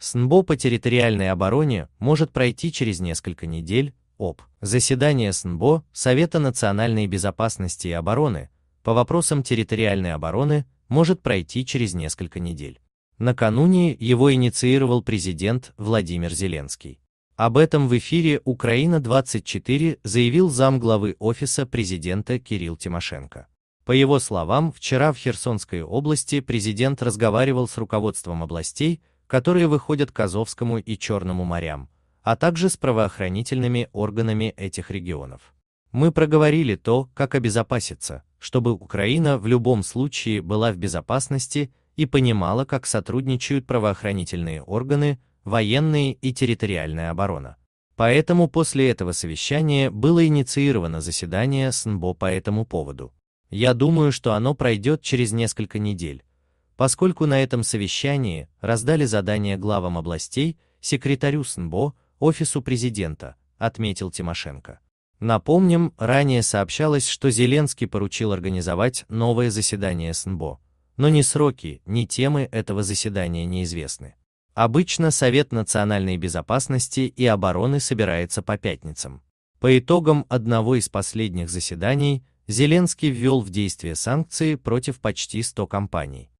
СНБО по территориальной обороне может пройти через несколько недель, об. Заседание СНБО Совета национальной безопасности и обороны по вопросам территориальной обороны может пройти через несколько недель. Накануне его инициировал президент Владимир Зеленский. Об этом в эфире «Украина-24» заявил замглавы Офиса президента Кирилл Тимошенко. По его словам, вчера в Херсонской области президент разговаривал с руководством областей которые выходят к Азовскому и Черному морям, а также с правоохранительными органами этих регионов. Мы проговорили то, как обезопаситься, чтобы Украина в любом случае была в безопасности и понимала, как сотрудничают правоохранительные органы, военные и территориальная оборона. Поэтому после этого совещания было инициировано заседание СНБО по этому поводу. Я думаю, что оно пройдет через несколько недель, поскольку на этом совещании раздали задание главам областей, секретарю СНБО, офису президента, отметил Тимошенко. Напомним, ранее сообщалось, что Зеленский поручил организовать новое заседание СНБО, но ни сроки, ни темы этого заседания неизвестны. Обычно Совет национальной безопасности и обороны собирается по пятницам. По итогам одного из последних заседаний Зеленский ввел в действие санкции против почти 100 компаний.